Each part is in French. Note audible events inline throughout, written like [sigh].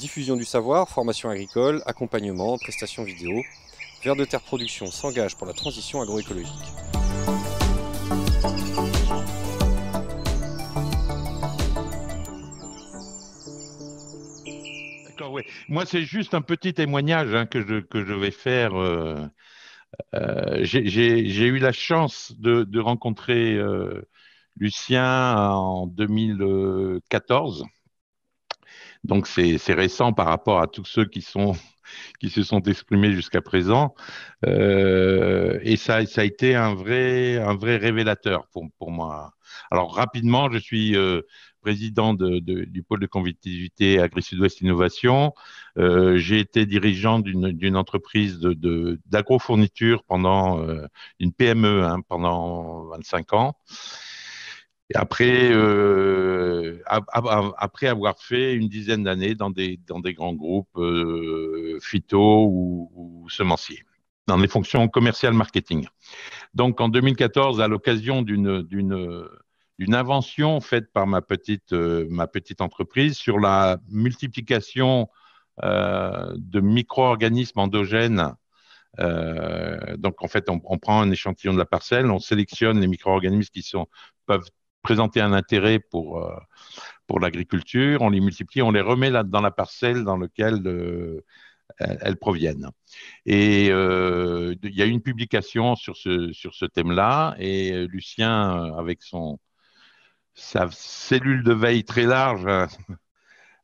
Diffusion du savoir, formation agricole, accompagnement, prestations vidéo. Vers de Terre Production s'engage pour la transition agroécologique. D'accord, Moi, c'est juste un petit témoignage hein, que, je, vais faire. Euh, euh, j'ai eu la chance de, rencontrer euh, Lucien en 2014. Donc c'est récent par rapport à tous ceux qui sont [laughs] qui se sont exprimés jusqu'à présent. Euh, et ça, ça a été un vrai, un vrai révélateur pour, pour moi. Alors rapidement, je suis euh, président de, de, du pôle de compétitivité Agri-Sud-Ouest Innovation. Euh, J'ai été dirigeant d'une entreprise de de, fourniture pendant euh, une PME hein, pendant 25 ans après, euh, après avoir fait une dizaine d'années dans des, dans des grands groupes euh, phyto ou, semenciers, dans les fonctions commerciales marketing. Donc en 2014, à l'occasion d'une, d'une, d'une invention faite par ma petite, euh, ma petite entreprise sur la multiplication de micro-organismes endogènes donc en fait, on, prend un échantillon de la parcelle, on sélectionne les micro-organismes qui sont, peuvent présenter un intérêt pour, euh, pour l'agriculture, on les multiplie, on les remet là, dans la parcelle dans laquelle euh, elles, proviennent. Et euh, il y a une publication sur ce, sur ce thème-là, et Lucien, avec son, sa cellule de veille très large, hein, [laughs]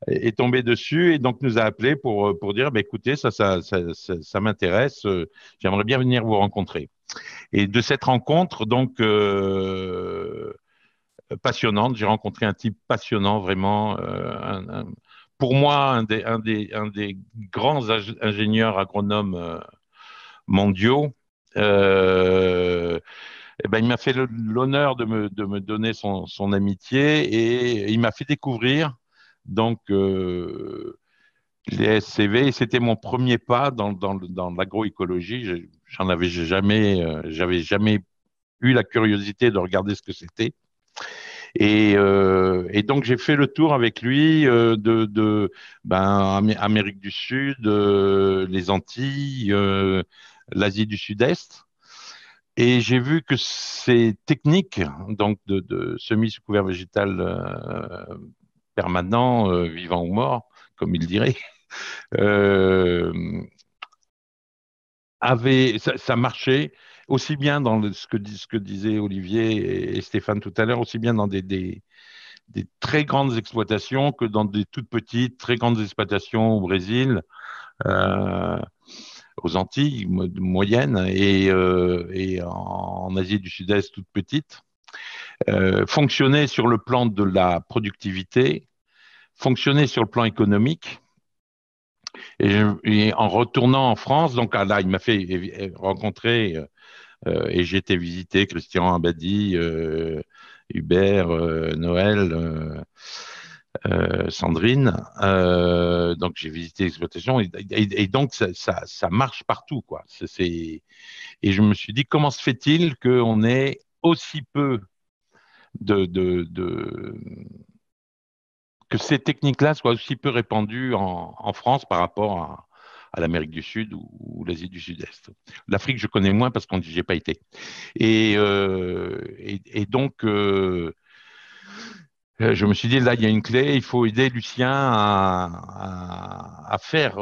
est tombé dessus et donc nous a appelé pour, pour dire bah, écoutez, ça, ça, ça, m'intéresse, j'aimerais bien venir vous rencontrer. Et de cette rencontre, donc, passionnante. J'ai rencontré un type passionnant, vraiment. Euh, pour moi, un des, grands ingénieurs agronomes euh, mondiaux. Euh, eh ben, il m'a fait l'honneur de me, donner son, amitié et il m'a fait découvrir donc euh, les SCV. C'était mon premier pas dans, dans, l'agroécologie. J'en avais jamais, j'avais jamais eu la curiosité de regarder ce que c'était. Euh, et, donc j'ai fait le tour avec lui euh, de, ben, Amérique du Sud, euh, les Antilles, l'Asie du Sud-Est. Et j'ai vu que ces techniques, donc de, de semis sous couvert végétal permanent, vivant ou mort, comme il dirait, [laughs] ça, marchait aussi bien dans ce, que, ce que disaient Olivier et Stéphane tout à l'heure, aussi bien dans des, des, des, très grandes exploitations que dans des toutes petites, très grandes exploitations au Brésil, euh, aux Antilles moyennes et, euh, et en, Asie du Sud-Est toutes petites. Euh, fonctionner sur le plan de la productivité, fonctionner sur le plan économique. Et, et, en retournant en France, donc ah là, il m'a fait eh, eh, rencontrer euh, euh, et j'ai été visiter Christian Abadi, euh, Hubert, euh, Noël. Sandrine. donc j'ai visité l'exploitation et, donc ça, marche partout quoi. et je me suis dit comment se fait-il qu'on ait aussi peu de, de, que ces techniques-là soient aussi peu répandues en, France par rapport à, à l'Amérique du Sud ou, l'Asie du Sud-Est. L'Afrique, je connais moins parce qu'on n'y pas été. Et, euh, donc, euh, euh, je me suis dit, là, il y a une clé, il faut aider Lucien à, faire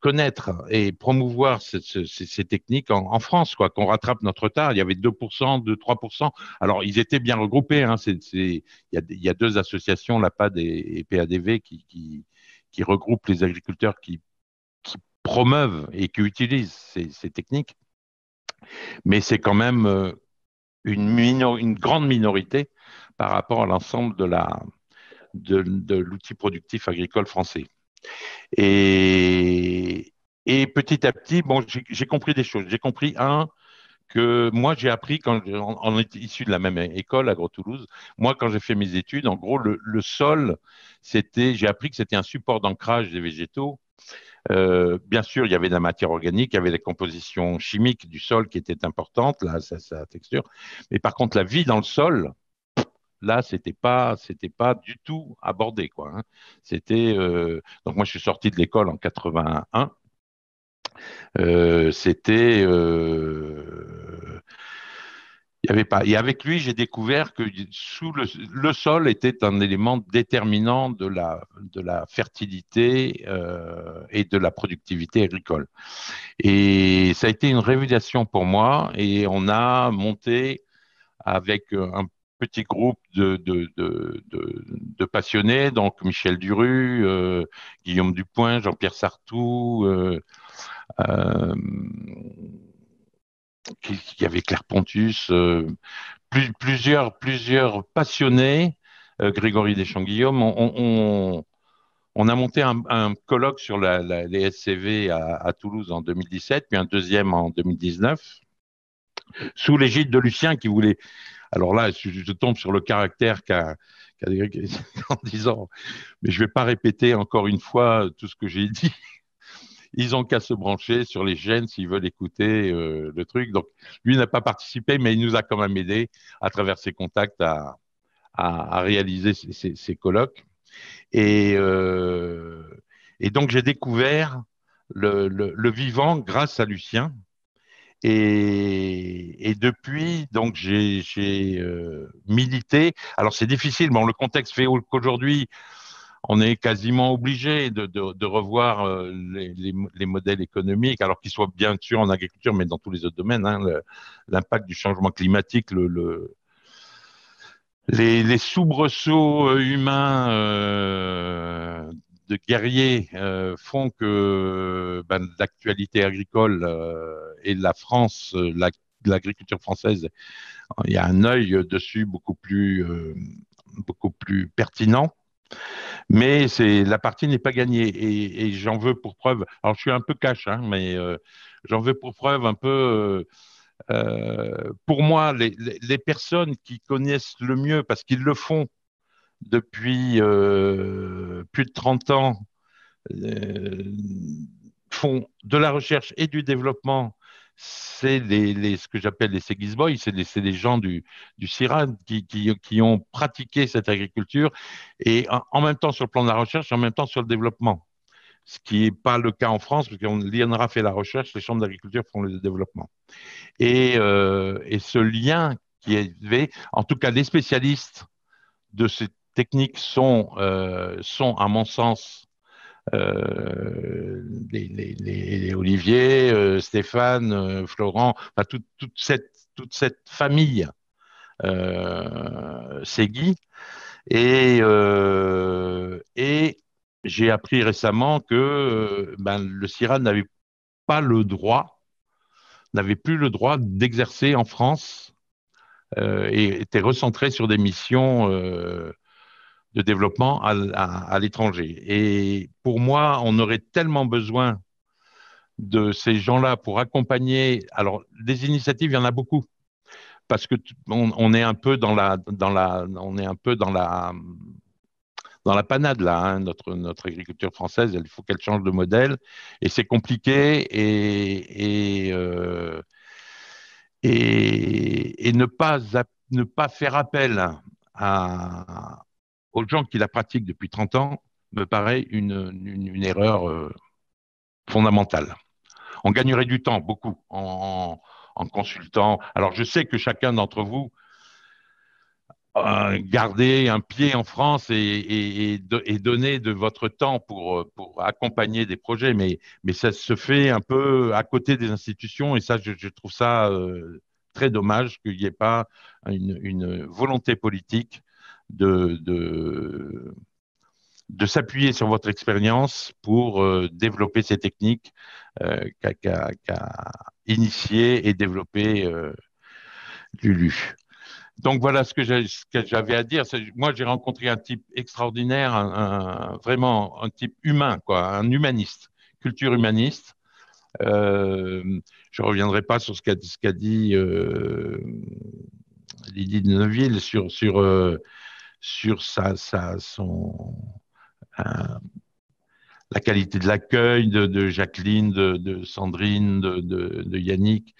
connaître et promouvoir ces, techniques en, France, quoi, qu'on rattrape notre retard. Il y avait 2%, 2, 3%. Alors, ils étaient bien regroupés. Hein, il, y a, deux associations, la et, et PADV, qui, qui regroupent les agriculteurs qui qui promeuvent et qui utilisent ces, techniques, mais c'est quand même euh, une, une, grande minorité par rapport à l'ensemble de l'outil de, productif agricole français. Et, petit à petit, bon, j'ai compris des choses. J'ai compris, un, que moi j'ai appris quand on est issu de la même école à Toulouse. Moi, quand j'ai fait mes études, en gros, le, le sol, c'était, j'ai appris que c'était un support d'ancrage des végétaux. Euh, bien sûr, il y avait de la matière organique, il y avait des compositions chimiques du sol qui étaient importantes, là, sa, sa texture. Mais par contre, la vie dans le sol, là, c'était pas, c'était pas du tout abordé, quoi. Hein. C'était, euh, donc moi, je suis sorti de l'école en 81. Euh, c'était il y avait pas. Et avec lui, j'ai découvert que sous le, sol était un élément déterminant de la, de la fertilité euh, et de la productivité agricole. Et ça a été une révélation pour moi. Et on a monté avec euh, un petit groupe de, de, passionnés, donc Michel Duru, euh, Guillaume Dupoint, Jean-Pierre Sartou il y avait Claire Pontus, euh, plusieurs, plusieurs passionnés, euh, Grégory Deschamps-Guillaume, on, on, a monté un, colloque sur les SCV à, Toulouse en 2017, puis un deuxième en 2019, sous l'égide de Lucien qui voulait. Alors là, je, tombe sur le caractère qu'a qu [laughs] en disant, mais je ne vais pas répéter encore une fois tout ce que j'ai dit ils ont qu'à se brancher sur les gènes s'ils veulent écouter euh, le truc. Donc, lui n'a pas participé, mais il nous a quand même aidé à travers ses contacts à, réaliser ces, colloques. Et, euh, et donc, j'ai découvert le, vivant grâce à Lucien. Et, depuis, donc j'ai euh, milité. Alors c'est difficile, mais le contexte fait qu'aujourd'hui, on est quasiment obligé de, revoir euh, les, modèles économiques, alors qu'ils soient bien sûr en agriculture, mais dans tous les autres domaines. Hein, l'impact du changement climatique, le, les, soubresauts euh, humains euh, de guerriers font que ben, l'actualité agricole et la France, l'agriculture française, il y a un œil dessus beaucoup plus, beaucoup plus pertinent. Mais c'est la partie n'est pas gagnée et, j'en veux pour preuve. Alors je suis un peu cash, hein, mais euh, j'en veux pour preuve un peu. Euh, euh, pour moi, les, personnes qui connaissent le mieux, parce qu'ils le font depuis plus de 30 ans, font de la recherche et du développement c'est ce que j'appelle les boys c'est des, des, gens du, du CIRAD qui, qui, qui, ont pratiqué cette agriculture, et en, même temps sur le plan de la recherche, et en même temps sur le développement. Ce qui n'est pas le cas en France, parce qu'on l'INRA fait la recherche, les chambres d'agriculture font le développement. Et, euh, et, ce lien qui est en tout cas les spécialistes de ces techniques sont, euh, sont à mon sens, euh, les, Olivier, euh, Stéphane, euh, Florent, toute, cette, toute cette famille euh, Et, et j'ai appris récemment que ben, le SIRA n'avait pas le droit, n'avait plus le droit d'exercer en France et était recentré sur des missions de développement à, l'étranger. Et pour moi, on aurait tellement besoin de ces gens-là pour accompagner. Alors, des initiatives, il y en a beaucoup parce que on, est un peu dans la dans la on est un peu dans la dans la panade là hein. notre notre agriculture française il faut qu'elle change de modèle et c'est compliqué et et euh, et, ne pas ne pas faire appel à, aux gens qui la pratiquent depuis 30 ans me paraît une, erreur euh, fondamentale. On gagnerait du temps, beaucoup, en, consultant. Alors, je sais que chacun d'entre vous a gardez un pied en France et, et, de, de votre temps pour, accompagner des projets, mais, ça se fait un peu à côté des institutions et ça, je, trouve ça euh, très dommage qu'il n'y ait pas une volonté politique de, de, s'appuyer sur votre expérience pour euh, développer ces techniques euh, qu'a initiées et développé euh, Lulu. Donc voilà ce que j'avais à dire. Moi, j'ai rencontré un type extraordinaire, un, vraiment un type humain, quoi, un humaniste, culture humaniste. je ne reviendrai pas sur ce qu'a dit Lydie de Neuville sur, sur sur sa, sa son, la qualité de l'accueil de, Jacqueline, de, Sandrine, de, Yannick,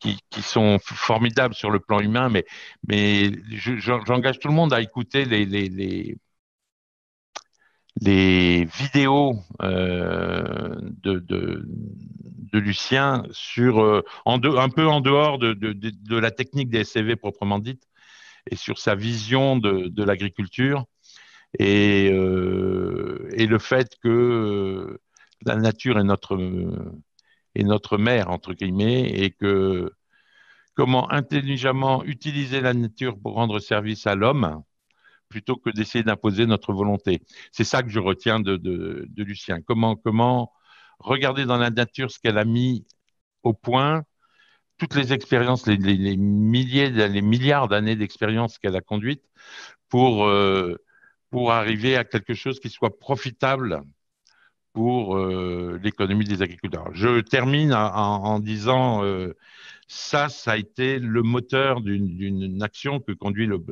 qui, sont formidables sur le plan humain, mais, mais j'engage tout le monde à écouter les, les, vidéos euh, de, de, Lucien sur, euh, un peu en dehors de, la technique des CV proprement dite, et sur sa vision de, l'agriculture euh, et, le fait que euh, la nature est notre, notre mère, entre guillemets, et que comment intelligemment utiliser la nature pour rendre service à l'homme plutôt que d'essayer d'imposer notre volonté. C'est ça que je retiens de, Lucien. Comment, comment regarder dans la nature ce qu'elle a mis au point toutes les expériences, les, milliers, les milliards d'années d'expérience qu'elle a conduites pour, euh, pour arriver à quelque chose qui soit profitable pour euh, l'économie des agriculteurs. Je termine en, disant euh, ça, ça a été le moteur d'une action que conduit le,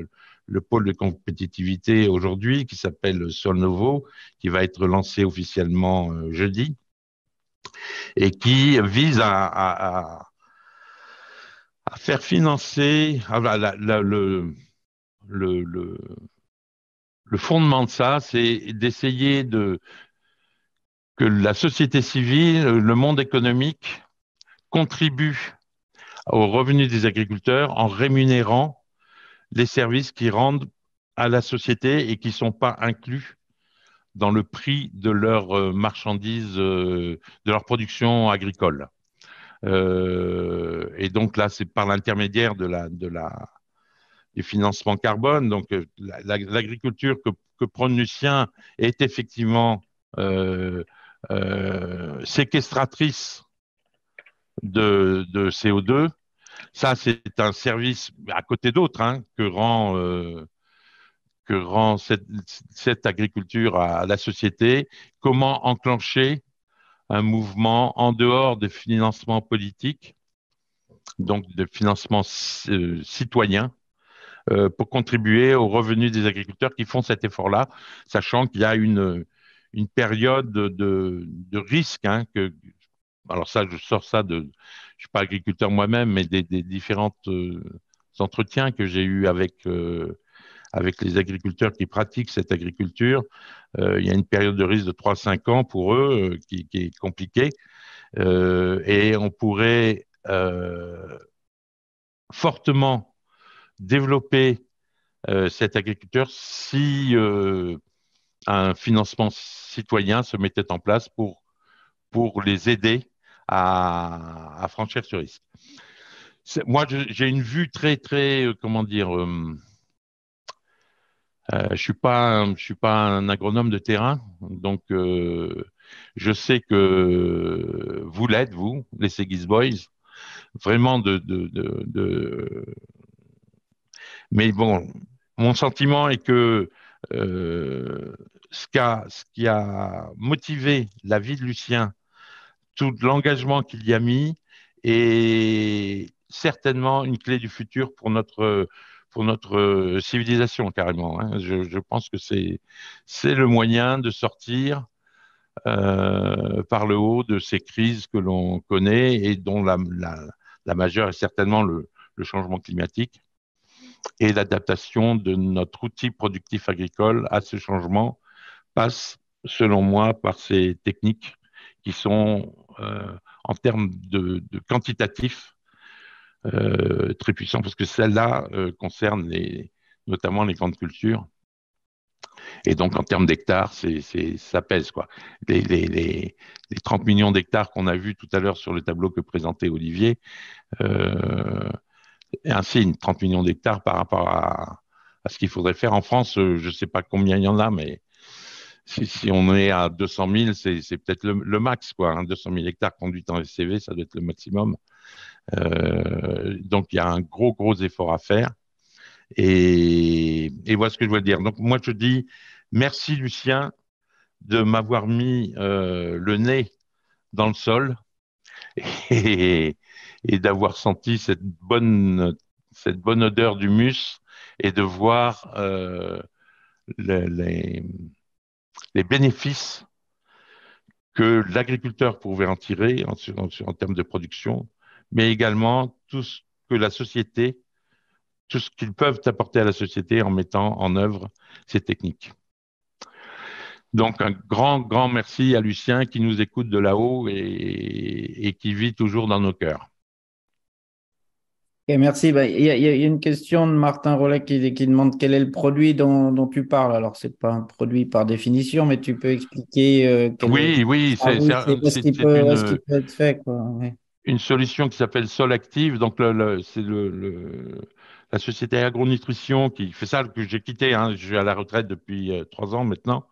le pôle de compétitivité aujourd'hui, qui s'appelle Sol Novo, qui va être lancé officiellement jeudi, et qui vise à à faire financer le, le, fondement de ça, c'est d'essayer de que la société civile, le monde économique contribue aux revenus des agriculteurs en rémunérant les services qu'ils rendent à la société et qui ne sont pas inclus dans le prix de leurs euh, marchandises, euh, de leur production agricole. Euh, et donc là, c'est par l'intermédiaire de la, de la, carbone. Donc euh, l'agriculture que, que prône Lucien est effectivement euh, séquestratrice de, CO2. Ça, c'est un service à côté d'autres hein, que rend que rend cette agriculture à la société, comment enclencher un mouvement en dehors des financements politiques, donc des financements euh, citoyens, euh, pour contribuer aux revenus des agriculteurs qui font cet effort-là, sachant qu'il y a une, une période de, risque. Hein, que, alors ça, je sors ça de, je ne suis pas agriculteur moi-même, mais des, des différentes euh, entretiens que j'ai eus avec avec les agriculteurs qui pratiquent cette agriculture. Euh, il y a une période de risque de 3-5 ans pour eux euh, qui, est compliquée. Euh, et on pourrait fortement développer cet agriculteur si un financement citoyen se mettait en place pour, pour les aider à, à franchir ce risque. Moi, j'ai une vue très, très, comment dire, euh, je suis pas, je suis pas un agronome de terrain, donc euh, je sais que vous l'êtes, vous, les Segis Boys, vraiment de, de, Mais bon, mon sentiment est que euh, ce qui a motivé la vie de Lucien, tout l'engagement qu'il y a mis, est certainement une clé du futur pour notre pour notre euh, civilisation carrément. Hein. Je, pense que c'est le moyen de sortir euh, par le haut de ces crises que l'on connaît et dont la, la, majeure est certainement le, changement climatique et l'adaptation de notre outil productif agricole à ce changement passe, selon moi, par ces techniques qui sont, euh, en termes de, de quantitatif, euh, très puissant, parce que celle-là euh, concerne les, notamment les grandes cultures. Et donc, en termes d'hectares, c'est, c'est, ça pèse. Quoi. Les, les, les, 30 millions d'hectares qu'on a vu tout à l'heure sur le tableau que présentait Olivier, euh, un signe, 30 millions d'hectares par rapport à, à ce qu'il faudrait faire. En France, euh, je ne sais pas combien il y en a, mais si, si on est à 200 000, c'est, c'est peut-être le, max. Quoi, hein. 200 000 hectares conduits en SCV, ça doit être le maximum. Euh, donc il y a un gros, gros effort à faire. Et, et, voilà ce que je dois dire. Donc moi je dis merci Lucien de m'avoir mis euh, le nez dans le sol [laughs] et, d'avoir senti cette bonne, cette bonne odeur d'humus et de voir euh, les, les, bénéfices que l'agriculteur pouvait en tirer en termes de production mais également tout ce que la société, tout ce qu'ils peuvent apporter à la société en mettant en œuvre ces techniques. Donc un grand, grand merci à Lucien qui nous écoute de là-haut et, qui vit toujours dans nos cœurs. et merci. Bah, il y, a une question de Martin Rollet qui, demande quel est le produit dont, tu parles. Alors, ce n'est pas un produit par définition, mais tu peux expliquer. Euh, oui, oui, c'est ce qui peut, être fait. Oui une solution qui s'appelle Sol Active. Donc, le, c'est le, la société Agronutrition qui fait ça, que j'ai quitté. Hein. Je suis à la retraite depuis euh, trois ans maintenant.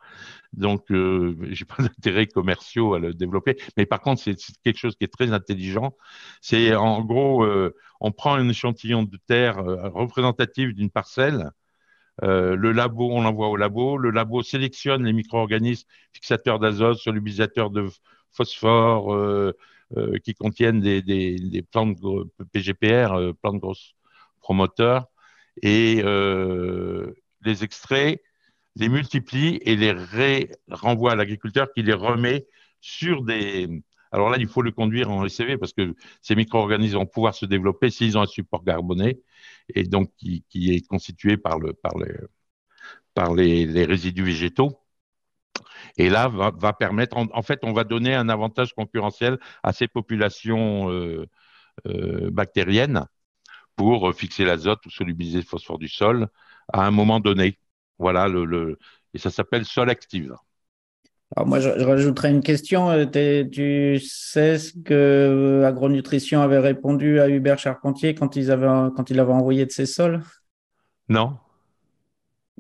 Donc, euh, j'ai pas [laughs] d'intérêt commerciaux à le développer. Mais par contre, c'est, quelque chose qui est très intelligent. C'est en gros, euh, on prend un échantillon de terre euh, représentatif d'une parcelle. le labo, on l'envoie au labo. Le labo sélectionne les micro-organismes fixateurs d'azote, solubilisateurs de phosphore, euh, qui contiennent des, plantes PGPR, plantes grosses promoteurs, et euh, les extraits, les multiplie et les ré renvoie à l'agriculteur qui les remet sur des. Alors là, il faut le conduire en SCV parce que ces micro-organismes vont pouvoir se développer s'ils ont un support carboné et donc qui, est constitué par, le, par, par les résidus végétaux. Et là, va, permettre, en, fait, on va donner un avantage concurrentiel à ces populations euh, euh, bactériennes pour euh, fixer l'azote ou solubiliser le phosphore du sol à un moment donné. Voilà, le, et ça s'appelle sol active. Alors moi, je, je une question. Tu sais ce que Agronutrition avait répondu à Hubert Charpentier quand, ils avaient, quand il avait envoyé de ces sols Non.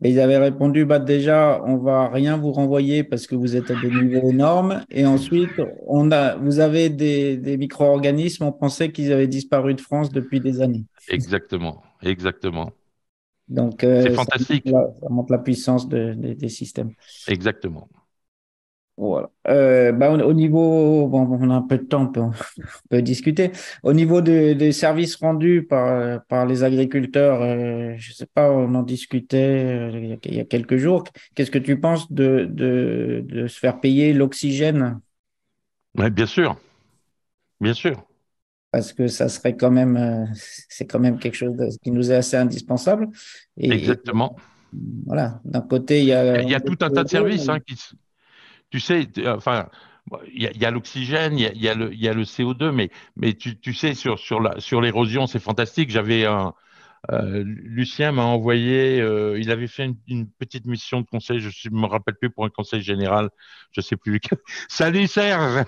Et ils avaient répondu bah déjà, on va rien vous renvoyer parce que vous êtes à des niveaux énormes. Et ensuite, on a, vous avez des, micro-organismes. On pensait qu'ils avaient disparu de France depuis des années. Exactement, exactement. Donc, euh, c'est fantastique. Ça montre, la, puissance des systèmes. Exactement. Voilà. Euh, bah, au niveau, on a un peu de temps, on peut, [laughs] discuter. Au niveau des services rendus par, par les agriculteurs, euh, je ne sais pas, on en discutait euh, il y a quelques jours. Qu'est-ce que tu penses de, de, se faire payer l'oxygène bien sûr. Bien sûr. Parce que ça serait quand même, c'est quand même quelque chose qui nous est assez indispensable. Exactement. voilà. D'un côté, il y a. Il y a tout un tas de services hein, qui tu sais, euh, enfin, il y a, l'oxygène, il, y a, le CO2, mais, mais tu, sais, sur, sur l'érosion, sur c'est fantastique. J'avais euh, Lucien m'a envoyé, euh, il avait fait une, petite mission de conseil, je ne me rappelle plus pour un conseil général, je ne sais plus lequel. [laughs] Salut Serge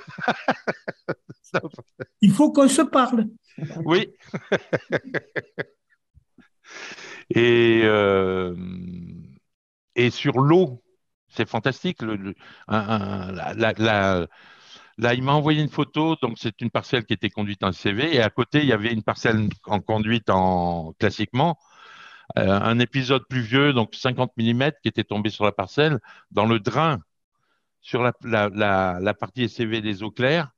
[laughs] Il faut qu'on se parle. Oui. [laughs] et, et sur l'eau, c'est fantastique. là, il m'a envoyé une photo, donc c'est une parcelle qui était conduite en CV, et à côté, il y avait une parcelle en conduite en classiquement. Euh, un épisode pluvieux, donc 50 mm, qui était tombé sur la parcelle, dans le drain, sur la, partie CV des eaux claires,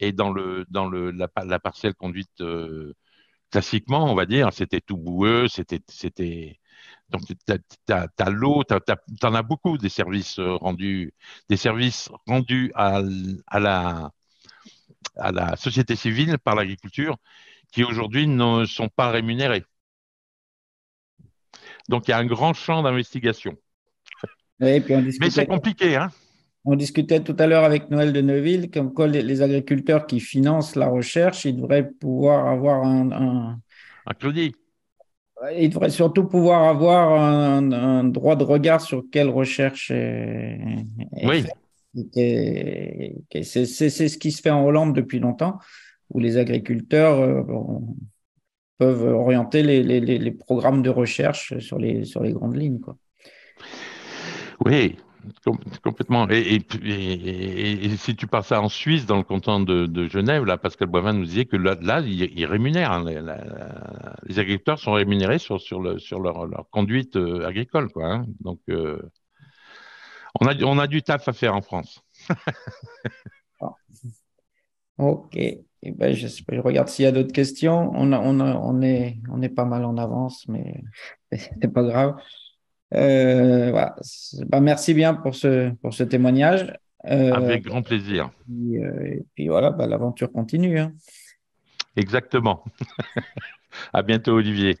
et dans, le, dans le, la, parcelle conduite euh, classiquement, on va dire, c'était tout boueux, c'était donc, tu as, l'eau, tu en as beaucoup des services euh, rendus, des services rendus à, la, société civile par l'agriculture qui aujourd'hui ne sont pas rémunérés. Donc, il y a un grand champ d'investigation. Mais c'est compliqué, hein. on discutait tout à l'heure avec Noël de Neuville, comme quoi les, agriculteurs qui financent la recherche, ils devraient pouvoir avoir un, un, un crédit. Il devrait surtout pouvoir avoir un, droit de regard sur quelle recherche oui. C'est ce qui se fait en Hollande depuis longtemps, où les agriculteurs euh, peuvent orienter les, programmes de recherche sur les, sur les grandes lignes. Quoi. Oui, Complètement. Et, si tu pars ça en Suisse, dans le canton de, Genève, là, Pascal Boivin nous disait que là, ils, rémunèrent. Hein, les agriculteurs sont rémunérés sur, leur, conduite euh, agricole. Quoi, hein. Donc, euh, on, a, du taf à faire en France. [laughs] Ah. ok. Eh ben, je, regarde s'il y a d'autres questions. On, est, on est pas mal en avance, mais [laughs] c'est pas grave. Euh, bah, merci bien pour ce, pour ce témoignage. Euh, Avec grand plaisir. Et, puis euh, voilà, bah, l'aventure continue. Hein. Exactement. [laughs] à bientôt, Olivier.